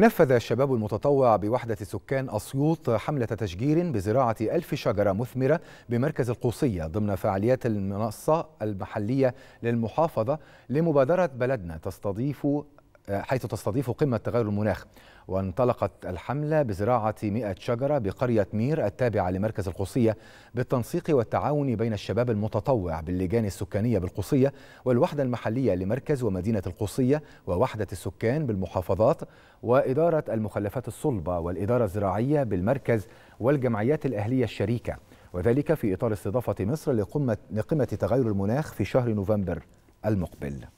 نفذ الشباب المتطوع بوحدة سكان أسيوط حملة تشجير بزراعة ألف شجرة مثمرة بمركز القوصية ضمن فعاليات المنصة المحلية للمحافظة لمبادرة بلدنا تستضيف حيث تستضيف قمة تغير المناخ وانطلقت الحملة بزراعة 100 شجرة بقرية مير التابعة لمركز القصية بالتنسيق والتعاون بين الشباب المتطوع باللجان السكانية بالقصية والوحدة المحلية لمركز ومدينة القصية ووحدة السكان بالمحافظات وإدارة المخلفات الصلبة والإدارة الزراعية بالمركز والجمعيات الأهلية الشريكة وذلك في إطار استضافة مصر لقمة تغير المناخ في شهر نوفمبر المقبل